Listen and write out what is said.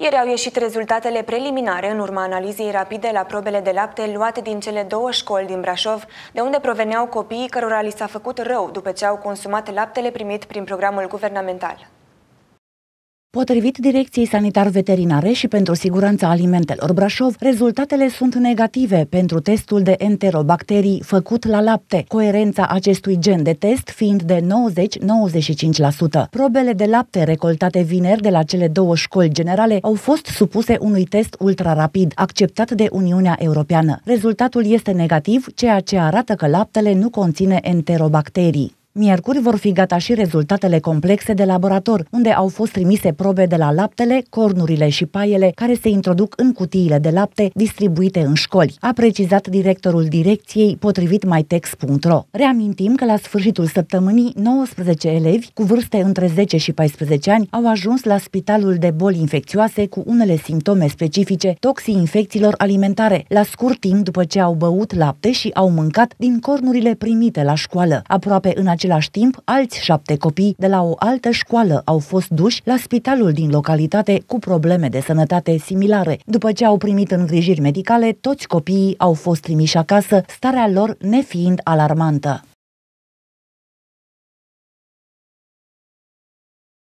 Ieri au ieșit rezultatele preliminare în urma analizei rapide la probele de lapte luate din cele două școli din Brașov, de unde proveneau copiii cărora li s-a făcut rău după ce au consumat laptele primit prin programul guvernamental. Potrivit Direcției Sanitar-Veterinare și pentru Siguranța Alimentelor Brașov, rezultatele sunt negative pentru testul de enterobacterii făcut la lapte, coerența acestui gen de test fiind de 90-95%. Probele de lapte recoltate vineri de la cele două școli generale au fost supuse unui test ultrarapid, acceptat de Uniunea Europeană. Rezultatul este negativ, ceea ce arată că laptele nu conține enterobacterii. Miercuri vor fi gata și rezultatele complexe de laborator, unde au fost trimise probe de la laptele, cornurile și paiele care se introduc în cutiile de lapte distribuite în școli, a precizat directorul direcției potrivit mytex.ro. Reamintim că la sfârșitul săptămânii, 19 elevi cu vârste între 10 și 14 ani au ajuns la spitalul de boli infecțioase cu unele simptome specifice toxii infecțiilor alimentare, la scurt timp după ce au băut lapte și au mâncat din cornurile primite la școală. Aproape în acel același timp, alți șapte copii de la o altă școală au fost duși la spitalul din localitate cu probleme de sănătate similare. După ce au primit îngrijiri medicale, toți copiii au fost trimiși acasă, starea lor nefiind alarmantă.